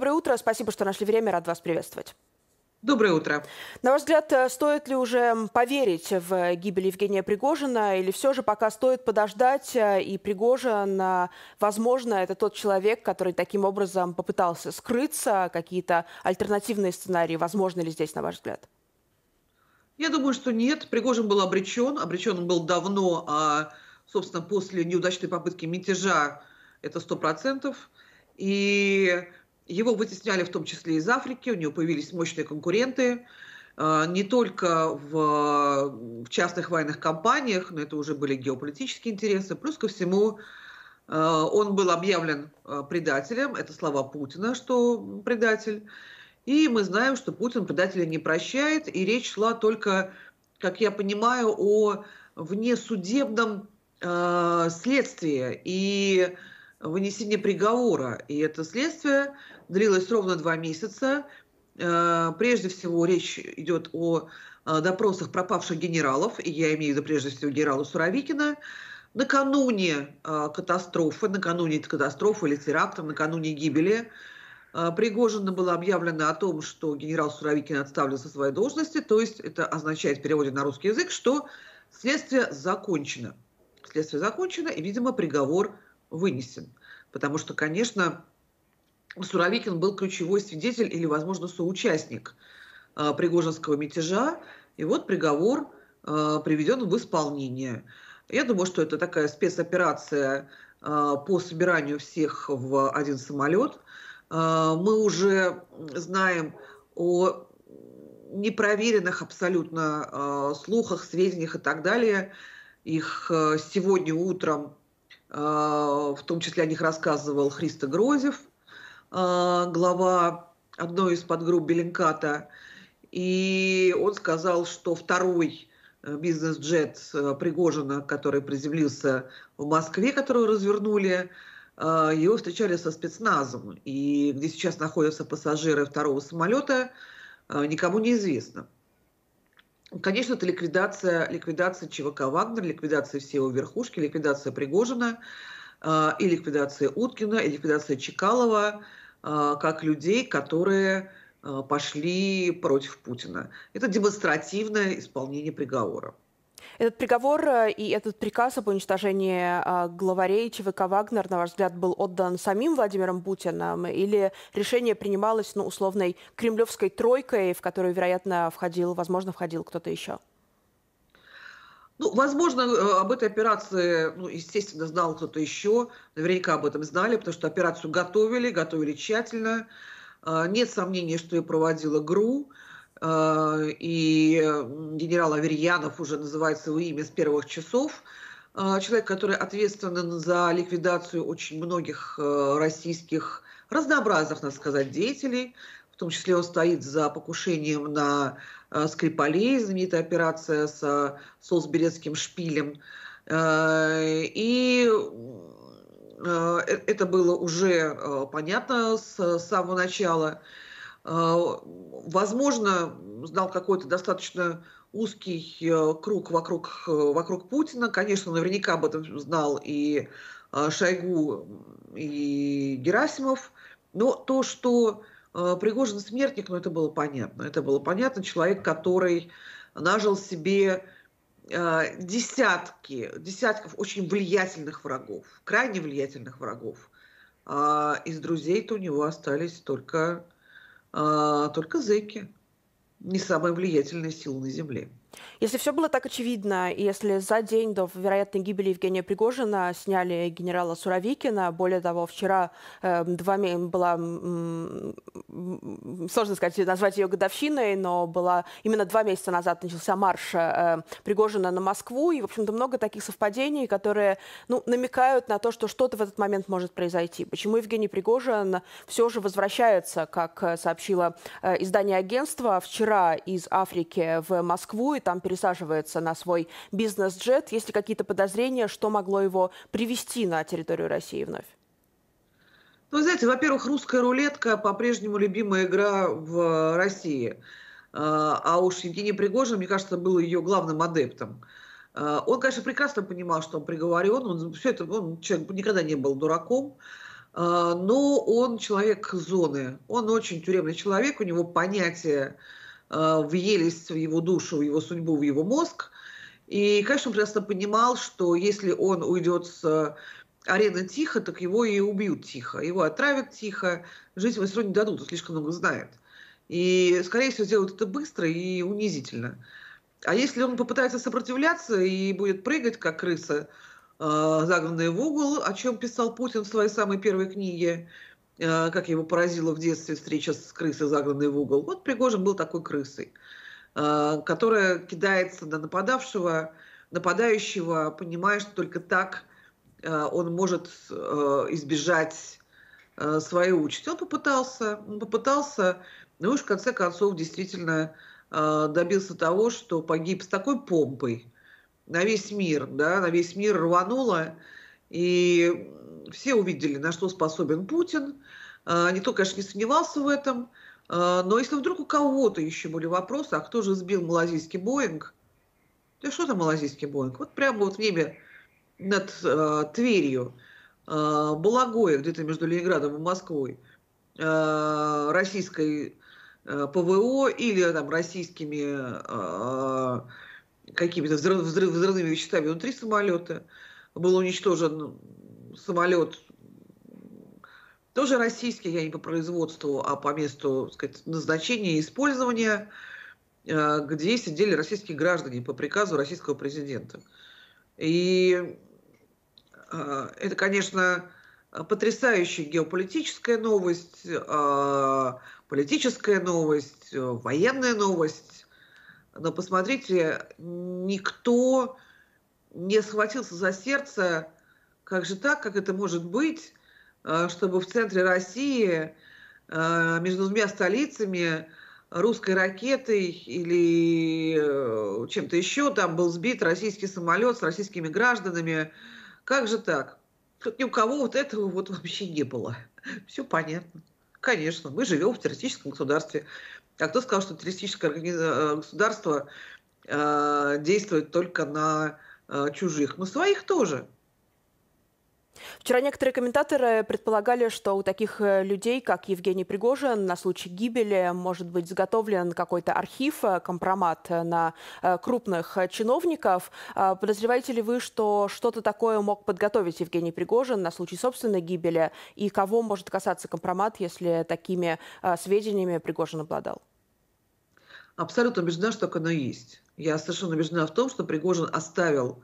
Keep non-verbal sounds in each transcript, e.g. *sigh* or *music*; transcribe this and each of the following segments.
Доброе утро, спасибо, что нашли время, рад вас приветствовать. Доброе утро. На ваш взгляд, э, стоит ли уже поверить в э, гибель Евгения Пригожина, или все же пока стоит подождать, э, и Пригожин, возможно, это тот человек, который таким образом попытался скрыться, какие-то альтернативные сценарии, возможно ли здесь, на ваш взгляд? Я думаю, что нет. Пригожин был обречен, обречен он был давно, а, собственно, после неудачной попытки мятежа это сто процентов. И его вытесняли в том числе из Африки, у него появились мощные конкуренты, э, не только в, в частных военных компаниях, но это уже были геополитические интересы. Плюс ко всему, э, он был объявлен э, предателем, это слова Путина, что предатель. И мы знаем, что Путин предателя не прощает, и речь шла только, как я понимаю, о внесудебном э, следствии и вынесении приговора. И это следствие длилась ровно два месяца. Э, прежде всего речь идет о э, допросах пропавших генералов, и я имею в виду прежде всего генерала Суровикина. Накануне э, катастрофы, накануне этой катастрофы или теракта, накануне гибели Пригожина было объявлено о том, что генерал Суровикин отставлен со своей должности, то есть это означает в переводе на русский язык, что следствие закончено. Следствие закончено, и, видимо, приговор вынесен. Потому что, конечно, Суровикин был ключевой свидетель или, возможно, соучастник а, Пригожинского мятежа. И вот приговор а, приведен в исполнение. Я думаю, что это такая спецоперация а, по собиранию всех в один самолет. мы уже знаем о непроверенных абсолютно слухах, сведениях и так далее. Их сегодня утром, в том числе о них рассказывал Христо Грозев – а, глава одной из подгрупп Беллинката, и он сказал, что второй э, бизнес-джет э, Пригожина, который приземлился в Москве, который развернули, а, его встречали со спецназом. И где сейчас находятся пассажиры второго самолета, а, никому не известно. Конечно, это ликвидация, ликвидация ЧВК «Вагнер», ликвидация всего верхушки, ликвидация Пригожина и ликвидация Уткина, и ликвидация Чекалова – а, как людей, которые а, пошли против Путина. Это демонстративное исполнение приговора. Этот приговор э, и этот приказ об уничтожении а, главарей ЧВК «Вагнер», на ваш взгляд, был отдан самим Владимиром Путиным? Или решение принималось ну, условной кремлевской тройкой, в которую, вероятно, входил, возможно, входил кто-то еще? Ну, возможно, э, об этой операции, ну, естественно, знал кто-то еще. Наверняка об этом знали, потому что операцию готовили, готовили тщательно. А, нет сомнений, что ее проводила ГРУ. А, и э, генерал Аверьянов уже называется его имя с первых часов. А, человек, который ответственен за ликвидацию очень многих э, российских разнообразных, надо сказать, деятелей. В том числе он стоит за покушением на Э, Скрипалей, знаменитая операция с э, Солсберецким шпилем. Э, и это было уже понятно с самого начала. Возможно, знал какой-то достаточно узкий круг вокруг, вокруг Путина. Конечно, наверняка об этом знал и Шойгу, и Герасимов. Но то, что а, Пригожин смертник, но ну, это было понятно. Это было понятно. Человек, который нажил себе а, десятки, десятков очень влиятельных врагов, крайне влиятельных врагов. А из друзей-то у него остались только, а, только зэки, не самая влиятельная сила на земле. Если все было так очевидно, если за день до вероятной гибели Евгения Пригожина сняли генерала Суровикина, более того, вчера э, два, была, сложно сказать, назвать ее годовщиной, но была именно два месяца назад начался марш э, Пригожина на Москву, и, в общем-то, много таких совпадений, которые ну, намекают на то, что что-то в этот момент может произойти. Почему Евгений Пригожин все же возвращается, как э, сообщило э, издание агентства, вчера из Африки в Москву, и там пересаживается на свой бизнес-джет. Есть ли какие-то подозрения, что могло его привести на территорию России вновь? Ну, знаете, во-первых, русская рулетка по-прежнему любимая игра в э, России. Э, а уж Евгений Пригожин, мне кажется, был ее главным адептом. Э, он, конечно, прекрасно понимал, что он приговорен. Он, все это, он человек никогда не был дураком. Но он человек зоны. Он очень тюремный человек. У него понятия въелись в его душу, в его судьбу, в его мозг. И, конечно, он прекрасно понимал, что если он уйдет с арена тихо, так его и убьют тихо. Его отравят тихо, жить его сегодня не дадут, ну, он слишком много знает. И, скорее всего, сделают это быстро и унизительно. А если он попытается сопротивляться и будет прыгать, как крыса, а, загнанная в угол, о чем писал Путин в своей самой первой книге, а, как его поразила в детстве встреча с крысой, загнанной в угол. Вот Пригожин был такой крысой, а, которая кидается на нападавшего, нападающего, понимая, что только так Э, он может э, избежать э, своей участи. Он попытался, он попытался, но уж в конце концов действительно добился того, что погиб с такой помпой на весь мир, да, на весь мир рвануло, и все увидели, на что способен Путин. Никто, конечно, не сомневался в этом, но если вдруг у кого-то еще были вопросы, а кто же сбил малазийский Боинг? Да что там малазийский Боинг? Вот прямо вот в небе над э, Тверью, э, Балагоя, где-то между Ленинградом и Москвой, э, российской э, ПВО или там российскими э, какими-то взрыв, взрыв, взрывными веществами внутри самолета. Был уничтожен самолет тоже российский, я не по производству, а по месту так сказать, назначения и использования, э, где сидели российские граждане по приказу российского президента. И а, это, конечно, потрясающая геополитическая новость, а, политическая новость, а, военная новость. Но посмотрите, никто не схватился за сердце, как же так, как это может быть, чтобы в центре России между двумя столицами русской ракетой или э, чем-то еще там был сбит российский самолет с российскими гражданами, как же так? Тут Ни у кого вот этого вот вообще не было. *laughs* Все понятно. Конечно, мы живем в террористическом государстве. А кто сказал, что террористическое э, государство э, действует только на э, чужих? Мы ну, своих тоже. Вчера некоторые комментаторы предполагали, что у таких э, людей, как Евгений Пригожин, на случай гибели может быть заготовлен какой-то архив, э, компромат э, на крупных чиновников. А подозреваете ли вы, что что-то такое мог подготовить Евгений Пригожин на случай собственной гибели? И кого может касаться компромат, если такими сведениями Пригожин обладал? Абсолютно убеждена, что так оно и есть. Я совершенно убеждена в том, что Пригожин оставил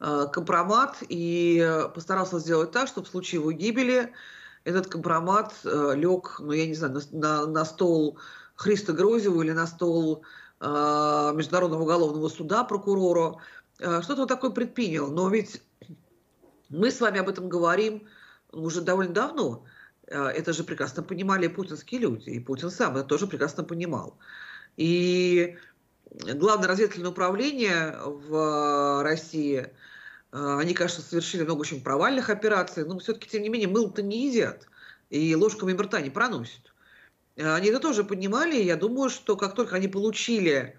Э, компромат и э, постарался сделать так, чтобы в случае его гибели этот компромат э, лег, ну, я не знаю, на, на стол Христа Грозева или на стол э, Международного уголовного суда прокурора, Что-то он такое предпринял. Но ведь мы с вами об этом говорим уже довольно давно. Это же прекрасно понимали путинские люди, и Путин сам это тоже прекрасно понимал. И Главное разведывательное управление в э, России, э, они, конечно, совершили много очень провальных операций, но все-таки, тем не менее, мыло-то не едят и ложками и не проносят. Э, они это тоже поднимали, и я думаю, что как только они получили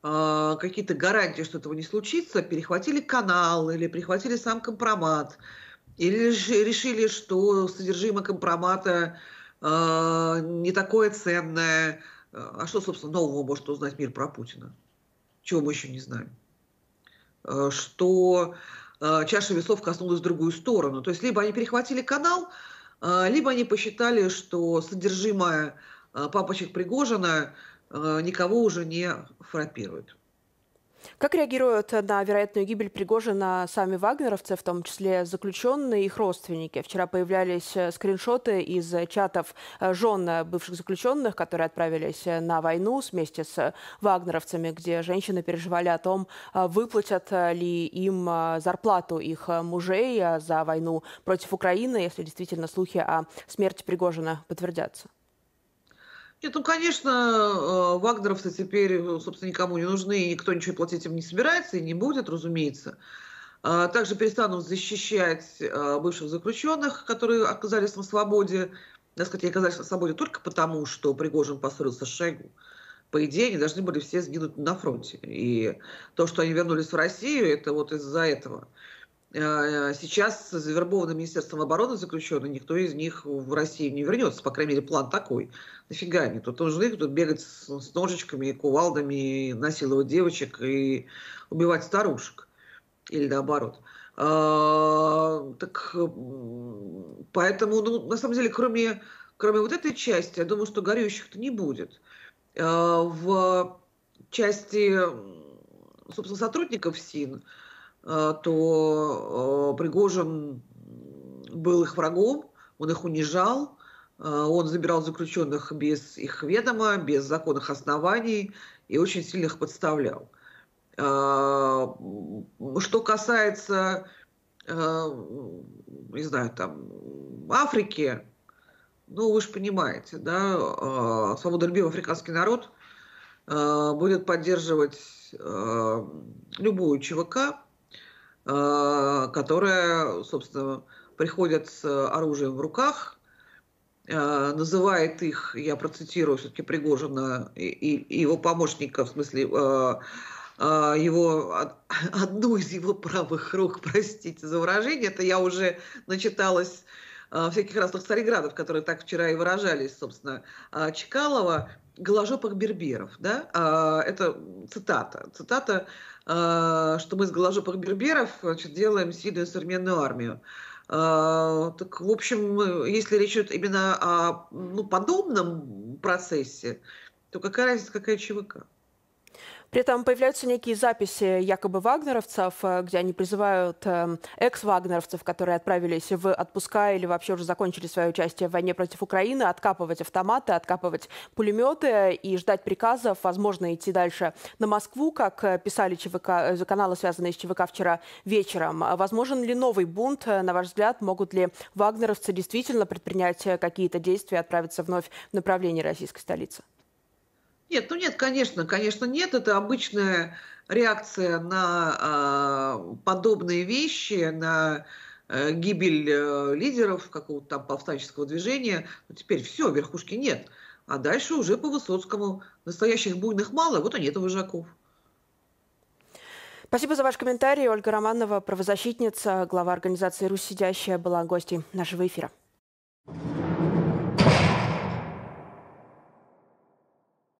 какие-то гарантии, что этого не случится, перехватили канал или перехватили сам компромат, или решили, что содержимое компромата э, не такое ценное, а что, собственно, нового может узнать мир про Путина? Чего мы еще не знаем? Э, что э, чаша весов коснулась в другую сторону. То есть либо они перехватили канал, э, либо они посчитали, что содержимое папочек Пригожина никого уже не фрапирует. Как реагируют э, на вероятную гибель Пригожина сами вагнеровцы, в том числе заключенные и их родственники? Вчера появлялись э, скриншоты из э, чатов жен бывших заключенных, которые отправились на войну вместе с вагнеровцами, где женщины переживали о том, выплатят ли им зарплату их мужей за войну против Украины, если действительно слухи о смерти Пригожина подтвердятся. Нет, ну, конечно, э, вагнеровцы теперь, ну, собственно, никому не нужны, и никто ничего платить им не собирается и не будет, разумеется. А, также перестанут защищать э, бывших заключенных, которые оказались на свободе. Так сказать, они оказались на свободе только потому, что Пригожин поссорился с Шойгу. По идее, они должны были все сгинуть на фронте. И то, что они вернулись в Россию, это вот из-за этого. Э, сейчас завербованы Министерством обороны заключенные, никто из них в Россию не вернется. По крайней мере, план такой. Нафига они? Тут нужны их тут бегать с, с ножичками и кувалдами, и насиловать девочек и убивать старушек. Или наоборот. А, так поэтому, ну, на самом деле, кроме, кроме вот этой части, я думаю, что горюющих-то не будет. А, в части, собственно, сотрудников СИН – Э, то э, Пригожин был их врагом, он их унижал, э, он забирал заключенных без их ведома, без законных оснований и очень сильно их подставлял. Что касается, не знаю, там, Африки, ну, вы же понимаете, да, свободолюбивый африканский народ будет поддерживать любую ЧВК, Э, которые, собственно, приходят с оружием в руках, э, называет их, я процитирую все-таки Пригожина и, и его помощника, в смысле э, его, *laughs* одну из его правых рук, простите за выражение, это я уже начиталась всяких разных цареградов, которые так вчера и выражались, собственно, Чекалова – голожопых берберов, да, а, это цитата, цитата, а, что мы из голожопых берберов значит, делаем сильную современную армию. А, так, в общем, если речь идет именно о ну, подобном процессе, то какая разница, какая ЧВК? При этом появляются некие записи якобы вагнеровцев, э, где они призывают эм, экс-вагнеровцев, которые отправились в отпуска или вообще уже закончили свое участие в войне против Украины, откапывать автоматы, откапывать пулеметы и ждать приказов, возможно, идти дальше на Москву, как э, писали ЧВК, э, каналы, связанные с ЧВК вчера вечером. Возможен ли новый бунт, на ваш взгляд? Могут ли вагнеровцы действительно предпринять какие-то действия, отправиться вновь в направлении российской столицы? Нет, ну нет, конечно, конечно нет. Это обычная реакция на э, подобные вещи, на э, гибель э, лидеров какого-то там повстанческого движения. Но теперь все, верхушки нет. А дальше уже по Высоцкому. Настоящих буйных мало, вот они это вожаков. Спасибо за ваш комментарий. Ольга Романова, правозащитница, глава организации «Русь сидящая», была гостей нашего эфира.